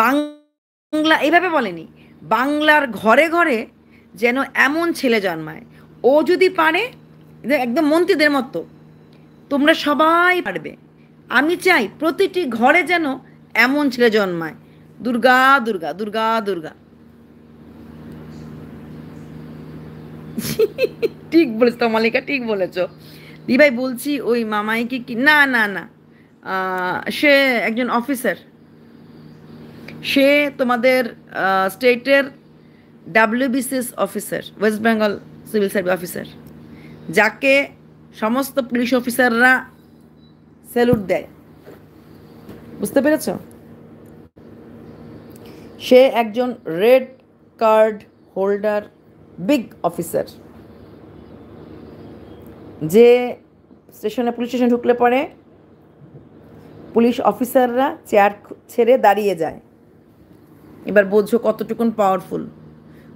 বাংলা এইভাবে বলেনি বাংলার ঘরে ঘরে যেন এমন ছেলে জন্মায় ও যদি পারে একদম মন্ত্রীদের মতো তোমরা সবাই পারবে আমি চাই প্রতিটি ঘরে যেন এমন ছেলে জন্মায় দুর্গা দুর্গা দুর্গা দুর্গা ঠিক বলেছ মালিকা ঠিক বলেছ দি বলছি ওই মামাইকে কি না না না সে একজন অফিসার সে তোমাদের স্টেটের WBCS officer West Bengal civil service officer যাকে সমস্ত পুলিশ অফিসাররা স্যালুট দেয় বুঝতে পেরেছ সে একজন red card holder big officer যে স্টেশনে পুলিশ স্টেশন ঢুকলে পরে পুলিশ অফিসাররা চেয়ার ছেড়ে দাঁড়িয়ে যায় এবার বোঝো কতটুকুন পাওয়ারফুল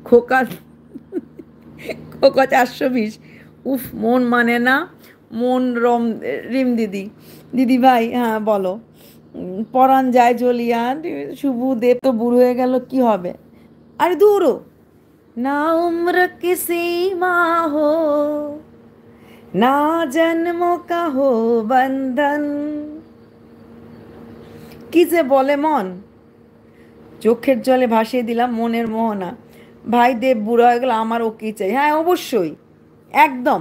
খোকা খোকা চারশো বিশ উফ মন মানে না মন রম রিম দিদি দিদি ভাই হ্যাঁ বলো পরাণ যায় জলিয়া শুভু দেব তো বুড়ো হয়ে গেল কি হবে আরে দূরও না উম্র কিসি মা হো না জন্ম কাহো বন্ধন কি যে বলে মন চোখের জলে ভাসিয়ে দিলাম মনের মোহনা ভাই দেব বুড়ো হয়ে গেল আমার ওকেই চাই হ্যাঁ অবশ্যই একদম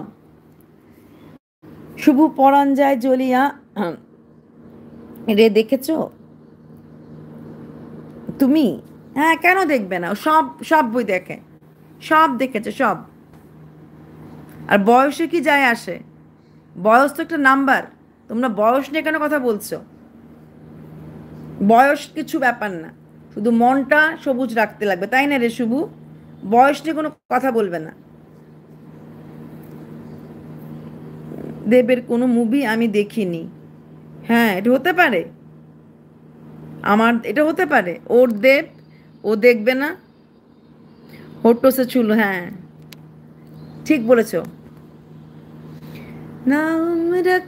শুভ পরাণ যায় জ্বলিয়া রে দেখেছ তুমি হ্যাঁ কেন দেখবে না সব সব বই দেখে সব দেখেছে সব আর বয়সে কি যায় আসে বয়স তো একটা নাম্বার তোমরা বয়স নিয়ে কেন কথা বলছো বয়স কিছু ব্যাপার না শুধু মনটা সবুজ রাখতে লাগবে তাই না রে শুভু বয়স নিয়ে কোনো কথা বলবে না দেবের কোনো মুভি আমি দেখিনি হ্যাঁ এটা হতে পারে আমার এটা হতে পারে ওর দেব ও দেখবে না হোটোসে ছুল হ্যাঁ ঠিক বলেছ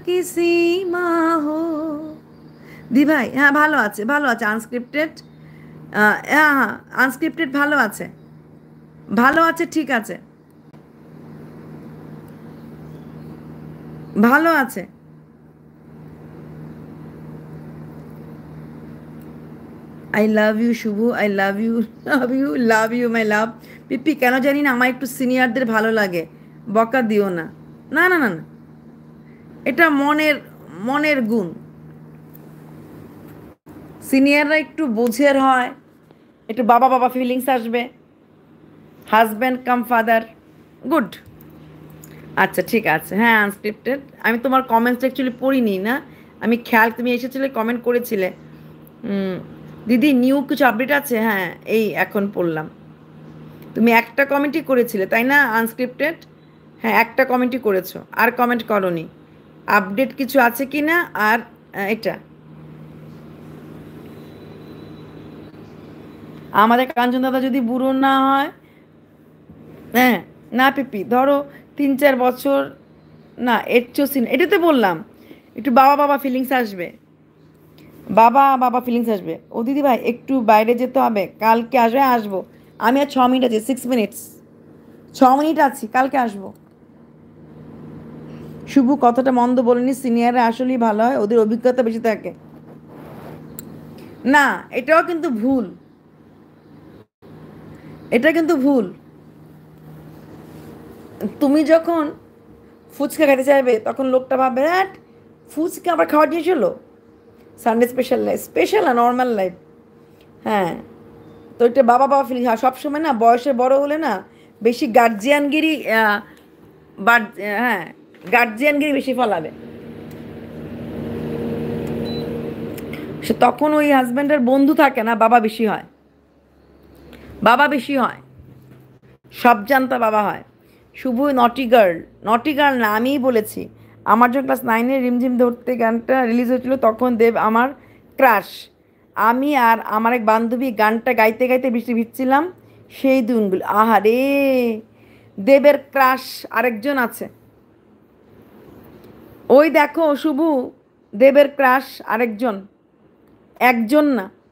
কিসি মা হো হ্যাঁ ভালো আছে ভালো আছে আনস্ক্রিপ্টেড হ্যাঁ আনস্ক্রিপ্টেড হ্যাঁ, ভালো আছে ভালো আছে ঠিক আছে ভালো আছে I love you Shubho I love you love you love you my love পিপি কেন জানি না আমার একটু সিনিয়রদের ভালো লাগে বকা দিও না না না না না এটা মনের মনের গুণ সিনিয়ররা একটু বুঝের হয় একটু বাবা বাবা ফিলিংস আসবে হাজব্যান্ড কাম ফাদার গুড আচ্ছা ঠিক আছে হ্যাঁ আনস্ক্রিপ্টেড আমি তোমার কমেন্টস অ্যাকচুয়ালি পড়িনি না আমি খেয়াল তুমি এসেছিলে কমেন্ট করেছিলে দিদি নিউ কিছু আপডেট আছে হ্যাঁ এই এখন পড়লাম তুমি একটা কমেন্টই করেছিলে তাই না আনস্ক্রিপ্টেড হ্যাঁ একটা কমেন্টই করেছো আর কমেন্ট করনি আপডেট কিছু আছে কি না আর এটা আমাদের কাঞ্চন দাদা যদি বুড়ো না হয় হ্যাঁ না পিপি ধরো তিন চার বছর না এর চিন এটাতে বললাম একটু বাবা বাবা ফিলিংস আসবে বাবা বাবা ফিলিংস আসবে ও দিদি ভাই একটু বাইরে যেতে হবে কালকে আসবে আসবো আমি আর ছ মিনিট আছি সিক্স মিনিটস ছ মিনিট আছি কালকে আসবো শুভু কথাটা মন্দ বলেনি সিনিয়ররা আসলেই ভালো হয় ওদের অভিজ্ঞতা বেশি থাকে না এটাও কিন্তু ভুল এটা কিন্তু ভুল তুমি যখন ফুচকা খেতে চাইবে তখন লোকটা ভাববে হ্যাট ফুচকা আবার খাওয়ার নিয়ে চলো সানডে স্পেশাল লাইফ স্পেশাল আর নর্মাল লাইফ হ্যাঁ তো একটা বাবা বাবা ফিলিং হয় হ্যাঁ, সবসময় না বয়সে বড় হলে না বেশি গার্জিয়ানগিরি হ্যাঁ গার্জিয়ানগিরি বেশি ফলাবে সে তখন ওই হাজব্যান্ডের বন্ধু থাকে না বাবা বেশি হয় বাবা বেশি হয় সব জানতা বাবা হয় শুভ নটি গার্ল নটি গার্ল না আমিই বলেছি আমার যখন ক্লাস নাইনে রিমঝিম ধরতে গানটা রিলিজ হয়েছিল তখন দেব আমার ক্রাশ আমি আর আমার এক বান্ধবী গানটা গাইতে গাইতে বৃষ্টি ভিজছিলাম সেই দিনগুলো রে দেবের ক্রাশ আরেকজন আছে ওই দেখো শুভু দেবের ক্রাশ আরেকজন একজন না